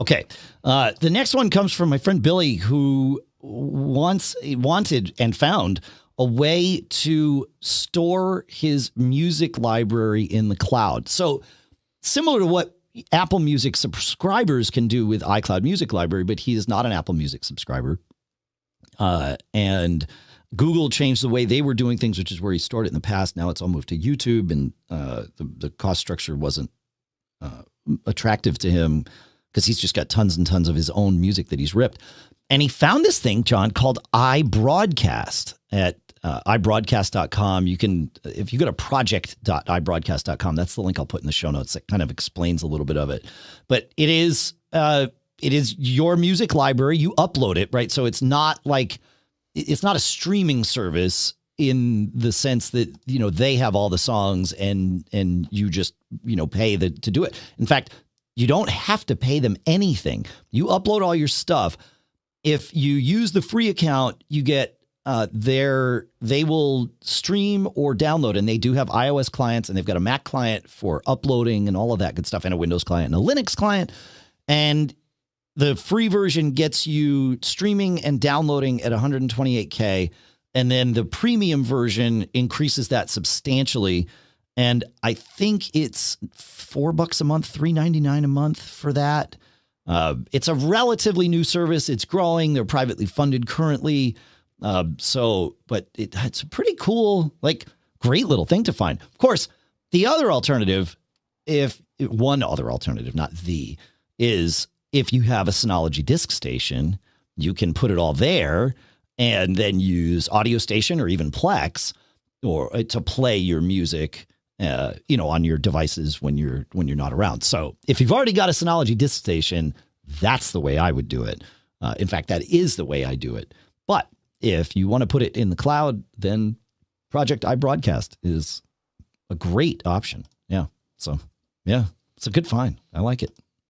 Okay. Uh, the next one comes from my friend Billy, who wants wanted and found a way to store his music library in the cloud. So, similar to what Apple Music subscribers can do with iCloud Music Library, but he is not an Apple Music subscriber. Uh, and Google changed the way they were doing things, which is where he stored it in the past. Now it's all moved to YouTube, and uh, the, the cost structure wasn't uh, attractive to him because he's just got tons and tons of his own music that he's ripped. And he found this thing, John, called iBroadcast at uh, ibroadcast.com. You can, if you go to project.ibroadcast.com, that's the link I'll put in the show notes that kind of explains a little bit of it. But it is, uh, it is your music library. You upload it, right? So it's not like, it's not a streaming service in the sense that you know they have all the songs and and you just you know pay the to do it in fact you don't have to pay them anything. You upload all your stuff. If you use the free account, you get uh, their they will stream or download, and they do have iOS clients, and they've got a Mac client for uploading and all of that good stuff, and a Windows client and a Linux client, and the free version gets you streaming and downloading at 128k, and then the premium version increases that substantially and I think it's four bucks a month, three ninety nine a month for that. Uh, it's a relatively new service. It's growing. They're privately funded currently. Uh, so, but it, it's a pretty cool, like, great little thing to find. Of course, the other alternative, if one other alternative, not the, is if you have a Synology disk station, you can put it all there and then use Audio Station or even Plex or uh, to play your music uh, you know, on your devices when you're when you're not around. So if you've already got a Synology disk station, that's the way I would do it. Uh, in fact, that is the way I do it. But if you want to put it in the cloud, then Project I Broadcast is a great option. Yeah. So yeah, it's a good find. I like it.